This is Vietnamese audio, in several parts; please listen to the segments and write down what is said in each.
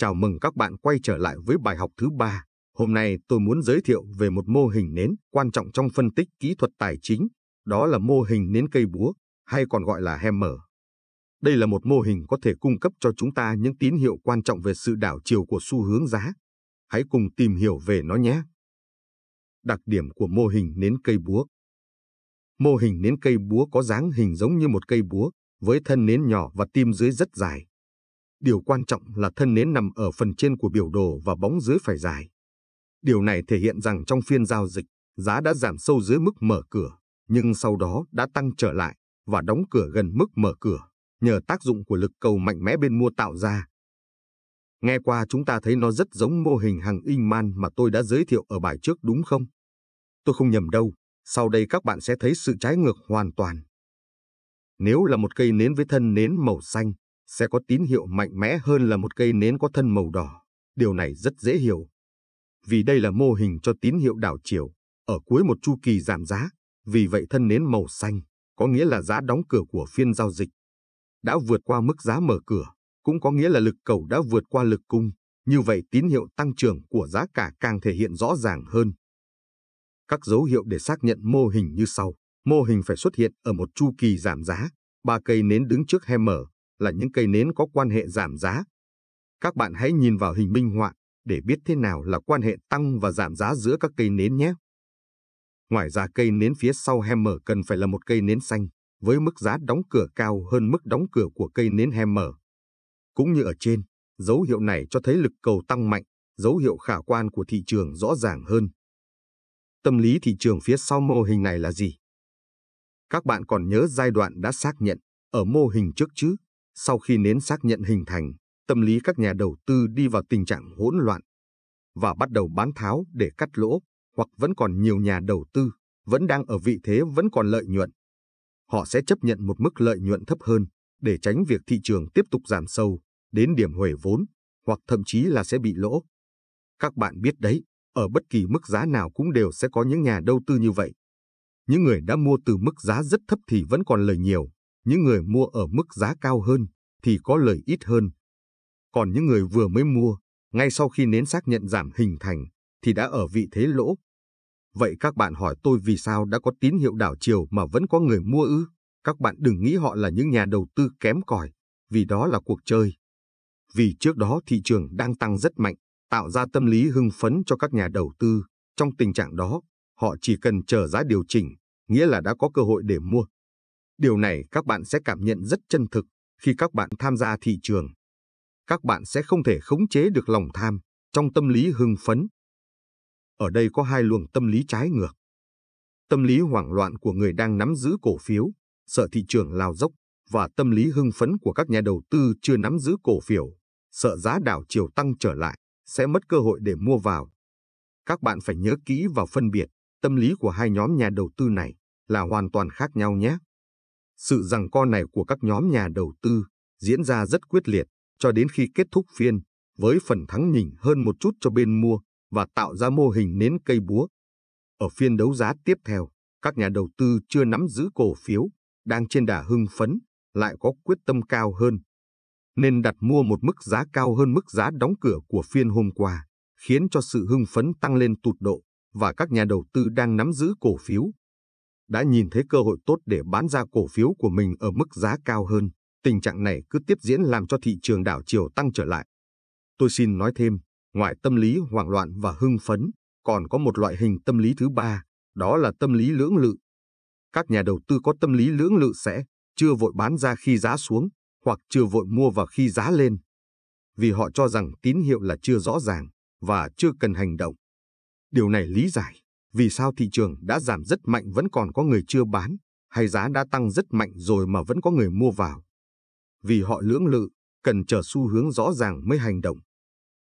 Chào mừng các bạn quay trở lại với bài học thứ ba. Hôm nay tôi muốn giới thiệu về một mô hình nến quan trọng trong phân tích kỹ thuật tài chính, đó là mô hình nến cây búa, hay còn gọi là hammer. Đây là một mô hình có thể cung cấp cho chúng ta những tín hiệu quan trọng về sự đảo chiều của xu hướng giá. Hãy cùng tìm hiểu về nó nhé. Đặc điểm của mô hình nến cây búa Mô hình nến cây búa có dáng hình giống như một cây búa, với thân nến nhỏ và tim dưới rất dài. Điều quan trọng là thân nến nằm ở phần trên của biểu đồ và bóng dưới phải dài. Điều này thể hiện rằng trong phiên giao dịch, giá đã giảm sâu dưới mức mở cửa, nhưng sau đó đã tăng trở lại và đóng cửa gần mức mở cửa, nhờ tác dụng của lực cầu mạnh mẽ bên mua tạo ra. Nghe qua chúng ta thấy nó rất giống mô hình hàng Inman mà tôi đã giới thiệu ở bài trước đúng không? Tôi không nhầm đâu, sau đây các bạn sẽ thấy sự trái ngược hoàn toàn. Nếu là một cây nến với thân nến màu xanh, sẽ có tín hiệu mạnh mẽ hơn là một cây nến có thân màu đỏ. Điều này rất dễ hiểu. Vì đây là mô hình cho tín hiệu đảo chiều, ở cuối một chu kỳ giảm giá, vì vậy thân nến màu xanh có nghĩa là giá đóng cửa của phiên giao dịch. Đã vượt qua mức giá mở cửa, cũng có nghĩa là lực cầu đã vượt qua lực cung, như vậy tín hiệu tăng trưởng của giá cả càng thể hiện rõ ràng hơn. Các dấu hiệu để xác nhận mô hình như sau. Mô hình phải xuất hiện ở một chu kỳ giảm giá, ba cây nến đứng trước hammer, là những cây nến có quan hệ giảm giá. Các bạn hãy nhìn vào hình minh họa để biết thế nào là quan hệ tăng và giảm giá giữa các cây nến nhé. Ngoài ra cây nến phía sau Hammer cần phải là một cây nến xanh, với mức giá đóng cửa cao hơn mức đóng cửa của cây nến Hammer. Cũng như ở trên, dấu hiệu này cho thấy lực cầu tăng mạnh, dấu hiệu khả quan của thị trường rõ ràng hơn. Tâm lý thị trường phía sau mô hình này là gì? Các bạn còn nhớ giai đoạn đã xác nhận ở mô hình trước chứ? Sau khi nến xác nhận hình thành, tâm lý các nhà đầu tư đi vào tình trạng hỗn loạn và bắt đầu bán tháo để cắt lỗ, hoặc vẫn còn nhiều nhà đầu tư vẫn đang ở vị thế vẫn còn lợi nhuận. Họ sẽ chấp nhận một mức lợi nhuận thấp hơn để tránh việc thị trường tiếp tục giảm sâu đến điểm hủy vốn hoặc thậm chí là sẽ bị lỗ. Các bạn biết đấy, ở bất kỳ mức giá nào cũng đều sẽ có những nhà đầu tư như vậy. Những người đã mua từ mức giá rất thấp thì vẫn còn lời nhiều, những người mua ở mức giá cao hơn thì có lời ít hơn. Còn những người vừa mới mua, ngay sau khi nến xác nhận giảm hình thành thì đã ở vị thế lỗ. Vậy các bạn hỏi tôi vì sao đã có tín hiệu đảo chiều mà vẫn có người mua ư? Các bạn đừng nghĩ họ là những nhà đầu tư kém cỏi, vì đó là cuộc chơi. Vì trước đó thị trường đang tăng rất mạnh, tạo ra tâm lý hưng phấn cho các nhà đầu tư. Trong tình trạng đó, họ chỉ cần chờ giá điều chỉnh, nghĩa là đã có cơ hội để mua. Điều này các bạn sẽ cảm nhận rất chân thực khi các bạn tham gia thị trường. Các bạn sẽ không thể khống chế được lòng tham trong tâm lý hưng phấn. Ở đây có hai luồng tâm lý trái ngược. Tâm lý hoảng loạn của người đang nắm giữ cổ phiếu, sợ thị trường lao dốc và tâm lý hưng phấn của các nhà đầu tư chưa nắm giữ cổ phiếu, sợ giá đảo chiều tăng trở lại, sẽ mất cơ hội để mua vào. Các bạn phải nhớ kỹ và phân biệt, tâm lý của hai nhóm nhà đầu tư này là hoàn toàn khác nhau nhé. Sự rằng co này của các nhóm nhà đầu tư diễn ra rất quyết liệt cho đến khi kết thúc phiên với phần thắng nhỉnh hơn một chút cho bên mua và tạo ra mô hình nến cây búa. Ở phiên đấu giá tiếp theo, các nhà đầu tư chưa nắm giữ cổ phiếu, đang trên đà hưng phấn, lại có quyết tâm cao hơn. Nên đặt mua một mức giá cao hơn mức giá đóng cửa của phiên hôm qua, khiến cho sự hưng phấn tăng lên tụt độ và các nhà đầu tư đang nắm giữ cổ phiếu đã nhìn thấy cơ hội tốt để bán ra cổ phiếu của mình ở mức giá cao hơn. Tình trạng này cứ tiếp diễn làm cho thị trường đảo chiều tăng trở lại. Tôi xin nói thêm, ngoài tâm lý hoảng loạn và hưng phấn, còn có một loại hình tâm lý thứ ba, đó là tâm lý lưỡng lự. Các nhà đầu tư có tâm lý lưỡng lự sẽ chưa vội bán ra khi giá xuống, hoặc chưa vội mua vào khi giá lên. Vì họ cho rằng tín hiệu là chưa rõ ràng và chưa cần hành động. Điều này lý giải, vì sao thị trường đã giảm rất mạnh vẫn còn có người chưa bán, hay giá đã tăng rất mạnh rồi mà vẫn có người mua vào. Vì họ lưỡng lự, cần chờ xu hướng rõ ràng mới hành động.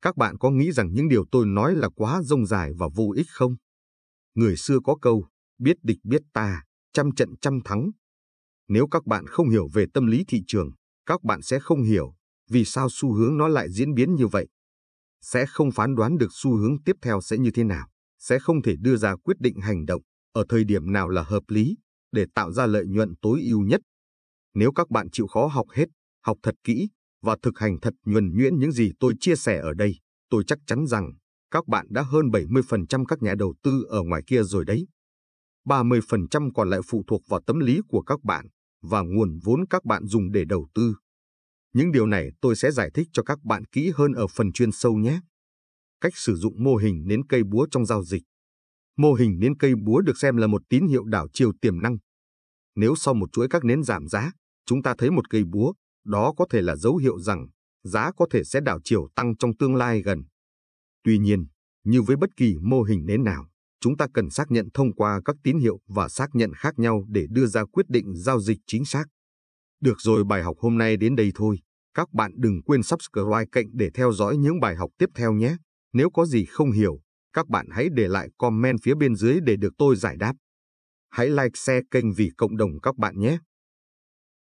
Các bạn có nghĩ rằng những điều tôi nói là quá rông dài và vô ích không? Người xưa có câu, biết địch biết ta, trăm trận trăm thắng. Nếu các bạn không hiểu về tâm lý thị trường, các bạn sẽ không hiểu vì sao xu hướng nó lại diễn biến như vậy. Sẽ không phán đoán được xu hướng tiếp theo sẽ như thế nào sẽ không thể đưa ra quyết định hành động ở thời điểm nào là hợp lý để tạo ra lợi nhuận tối ưu nhất. Nếu các bạn chịu khó học hết, học thật kỹ và thực hành thật nhuần nhuyễn những gì tôi chia sẻ ở đây, tôi chắc chắn rằng các bạn đã hơn 70% các nhà đầu tư ở ngoài kia rồi đấy. 30% còn lại phụ thuộc vào tâm lý của các bạn và nguồn vốn các bạn dùng để đầu tư. Những điều này tôi sẽ giải thích cho các bạn kỹ hơn ở phần chuyên sâu nhé cách sử dụng mô hình nến cây búa trong giao dịch. Mô hình nến cây búa được xem là một tín hiệu đảo chiều tiềm năng. Nếu sau một chuỗi các nến giảm giá, chúng ta thấy một cây búa, đó có thể là dấu hiệu rằng giá có thể sẽ đảo chiều tăng trong tương lai gần. Tuy nhiên, như với bất kỳ mô hình nến nào, chúng ta cần xác nhận thông qua các tín hiệu và xác nhận khác nhau để đưa ra quyết định giao dịch chính xác. Được rồi bài học hôm nay đến đây thôi. Các bạn đừng quên subscribe kênh để theo dõi những bài học tiếp theo nhé. Nếu có gì không hiểu, các bạn hãy để lại comment phía bên dưới để được tôi giải đáp. Hãy like share kênh vì cộng đồng các bạn nhé!